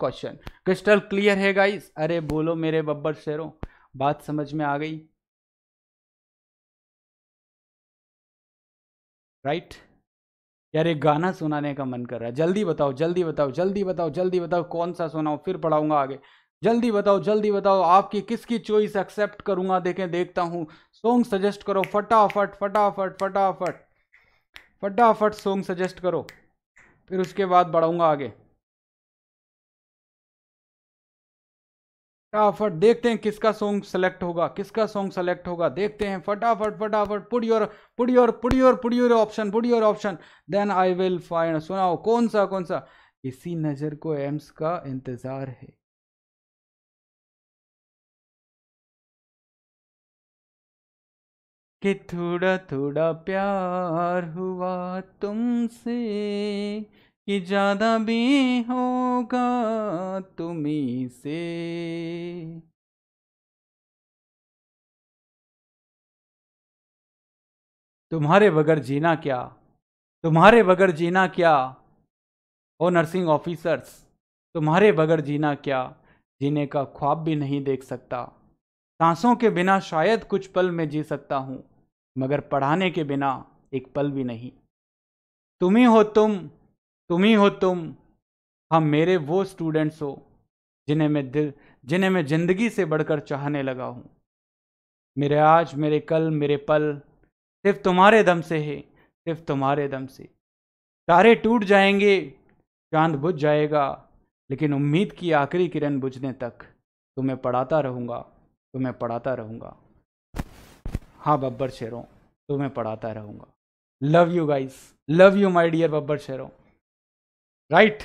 Question crystal clear है guys अरे बोलो मेरे बब्बर शेरों बात समझ में आ गई राइट right? यार एक गाना सुनाने का मन कर रहा है जल्दी बताओ जल्दी बताओ जल्दी बताओ जल्दी बताओ कौन सा सुनाओ फिर पढ़ाऊंगा आगे जल्दी बताओ जल्दी बताओ आपकी किसकी चॉइस एक्सेप्ट करूंगा देखें देखता हूं सॉन्ग सजेस्ट करो फटाफट फटाफट फटाफट फटाफट सॉन्ग सजेस्ट करो फिर उसके बाद बढ़ाऊंगा आगे फटाफट देखते हैं किसका सॉन्ग सेलेक्ट होगा किसका सॉन्ग सेलेक्ट होगा देखते हैं फटाफट फटाफट put your put your put your put your option put your option then I will find सुनाओ कौन सा कौन सा इसी नज़र को एम्स का इंतज़ार है कि थोड़ा थोड़ा प्यार हुआ तुमसे कि ज़्यादा भी होगा तुम्हें से तुम्हारे बगैर जीना क्या तुम्हारे बगैर जीना क्या ओ नर्सिंग ऑफिसर्स तुम्हारे बगैर जीना क्या जीने का ख्वाब भी नहीं देख सकता सांसों के बिना शायद कुछ पल में जी सकता हूँ मगर पढ़ाने के बिना एक पल भी नहीं तुम ही हो तुम तुम ही हो तुम हम मेरे वो स्टूडेंट्स हो जिन्हें मैं दिल जिन्हें मैं ज़िंदगी से बढ़कर चाहने लगा हूँ मेरे आज मेरे कल मेरे पल सिर्फ तुम्हारे दम से है सिर्फ तुम्हारे दम से तारे टूट जाएंगे चांद बुझ जाएगा लेकिन उम्मीद की आखिरी किरण बुझने तक तुम्हें पढ़ाता रहूँगा तुम्हें पढ़ाता रहूँगा हाँ बब्बर शेरों तुम्हें पढ़ाता रहूँगा love you guys love you my dear बब्बर शेरों Right